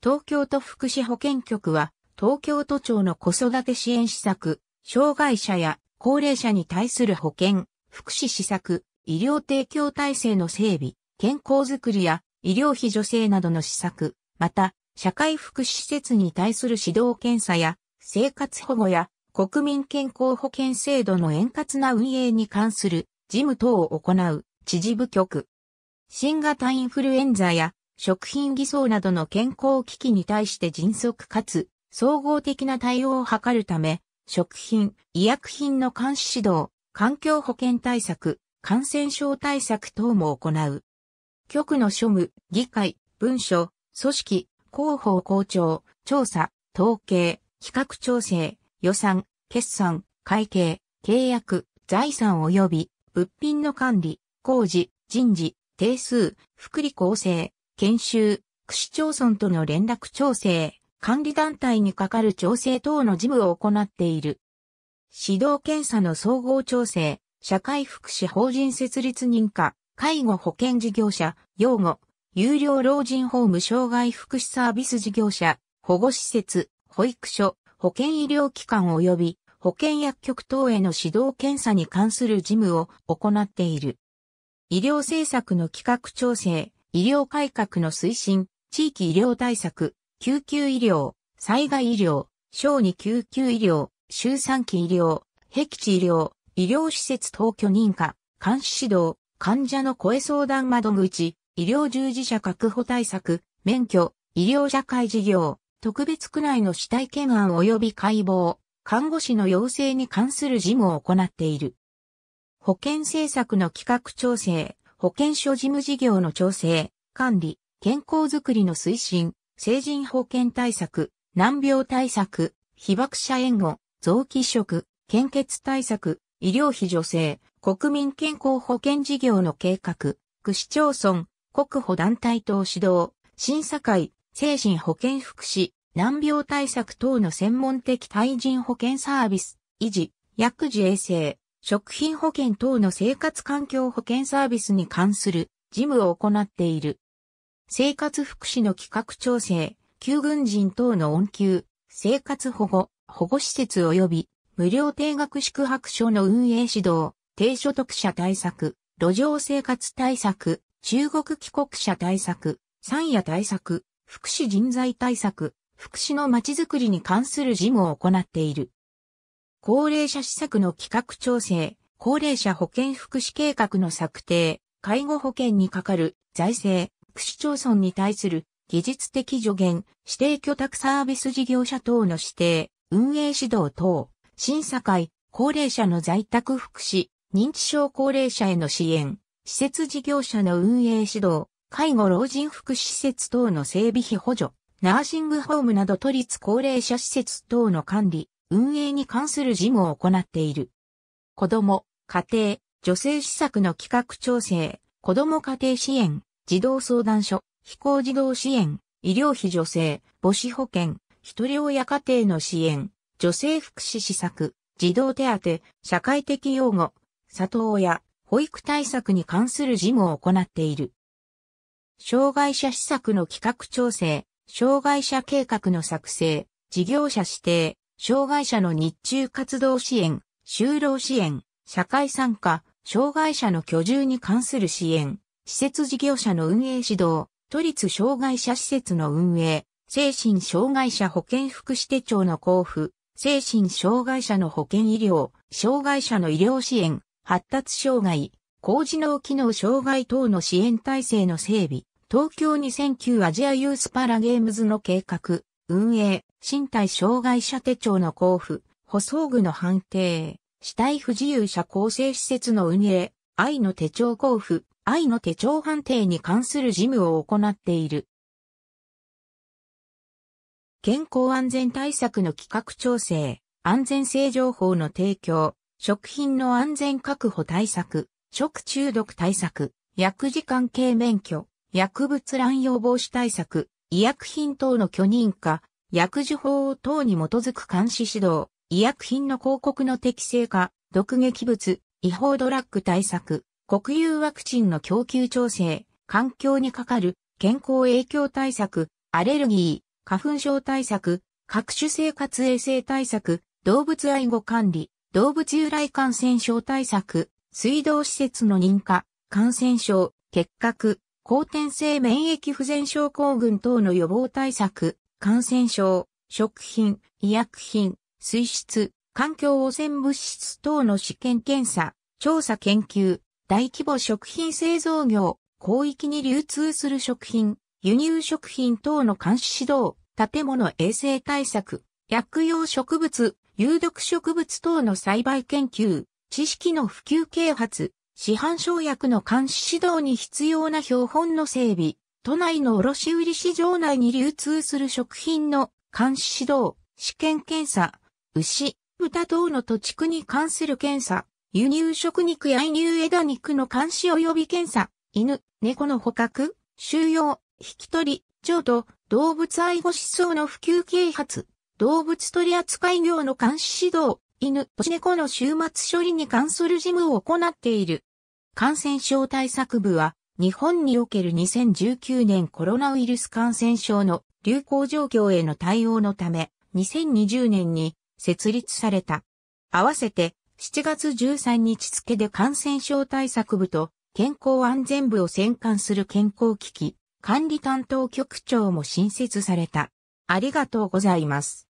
東京都福祉保健局は、東京都庁の子育て支援施策、障害者や高齢者に対する保健、福祉施策、医療提供体制の整備、健康づくりや医療費助成などの施策、また、社会福祉施設に対する指導検査や、生活保護や国民健康保険制度の円滑な運営に関する事務等を行う、知事部局。新型インフルエンザや食品偽装などの健康危機に対して迅速かつ総合的な対応を図るため、食品、医薬品の監視指導、環境保健対策、感染症対策等も行う。局の庶務、議会、文書、組織、広報校長、調査、統計、比較調整、予算、決算、会計、契約、財産及び物品の管理、工事、人事、定数、福利厚生、研修、区市町村との連絡調整、管理団体に係る調整等の事務を行っている。指導検査の総合調整、社会福祉法人設立認可、介護保険事業者、養護、有料老人ホーム障害福祉サービス事業者、保護施設、保育所、保健医療機関及び保健薬局等への指導検査に関する事務を行っている。医療政策の企画調整、医療改革の推進、地域医療対策、救急医療、災害医療、小児救急医療、周産期医療、壁地医療、医療施設等許認可、監視指導、患者の声相談窓口、医療従事者確保対策、免許、医療社会事業、特別区内の死体検案及び解剖、看護師の要請に関する事務を行っている。保険政策の企画調整、保健所事務事業の調整、管理、健康づくりの推進、成人保険対策、難病対策、被爆者援護、臓器移植、献血対策、医療費助成、国民健康保険事業の計画、区市町村、国保団体等指導、審査会、精神保健福祉、難病対策等の専門的対人保険サービス、維持、薬事衛生、食品保険等の生活環境保険サービスに関する事務を行っている。生活福祉の企画調整、旧軍人等の恩給、生活保護、保護施設及び無料定額宿泊所の運営指導、低所得者対策、路上生活対策、中国帰国者対策、三夜対策、福祉人材対策、福祉のまちづくりに関する事務を行っている。高齢者施策の企画調整、高齢者保健福祉計画の策定、介護保険にかかる財政、区市町村に対する技術的助言、指定居託サービス事業者等の指定、運営指導等、審査会、高齢者の在宅福祉、認知症高齢者への支援、施設事業者の運営指導、介護老人福祉施設等の整備費補助、ナーシングホームなど都立高齢者施設等の管理、運営に関する事務を行っている。子供、家庭、女性施策の企画調整、子供家庭支援、児童相談所、非行児童支援、医療費助成、母子保険、一人親家庭の支援、女性福祉施策、児童手当、社会的養護、里親、保育対策に関する事務を行っている。障害者施策の企画調整、障害者計画の作成、事業者指定、障害者の日中活動支援、就労支援、社会参加、障害者の居住に関する支援、施設事業者の運営指導、都立障害者施設の運営、精神障害者保健福祉手帳の交付、精神障害者の保健医療、障害者の医療支援、発達障害、高次能機能障害等の支援体制の整備、東京2009アジアユースパラゲームズの計画、運営、身体障害者手帳の交付、補装具の判定、死体不自由者構成施設の運営、愛の手帳交付、愛の手帳判定に関する事務を行っている。健康安全対策の企画調整、安全性情報の提供、食品の安全確保対策、食中毒対策、薬事関係免許、薬物乱用防止対策、医薬品等の許認可、薬事法等に基づく監視指導、医薬品の広告の適正化、毒撃物、違法ドラッグ対策、国有ワクチンの供給調整、環境にかかる健康影響対策、アレルギー、花粉症対策、各種生活衛生対策、動物愛護管理、動物由来感染症対策、水道施設の認可、感染症、結核、後天性免疫不全症候群等の予防対策、感染症、食品、医薬品、水質、環境汚染物質等の試験検査、調査研究、大規模食品製造業、広域に流通する食品、輸入食品等の監視指導、建物衛生対策、薬用植物、有毒植物等の栽培研究、知識の普及啓発、市販生薬の監視指導に必要な標本の整備、都内の卸売市場内に流通する食品の監視指導、試験検査、牛、豚等の土地区に関する検査、輸入食肉や輸入枝肉の監視及び検査、犬、猫の捕獲、収容、引き取り、譲渡、動物愛護思想の普及啓発、動物取扱業の監視指導、犬、猫の終末処理に関する事務を行っている。感染症対策部は、日本における2019年コロナウイルス感染症の流行状況への対応のため、2020年に設立された。合わせて7月13日付で感染症対策部と健康安全部を専管する健康危機管理担当局長も新設された。ありがとうございます。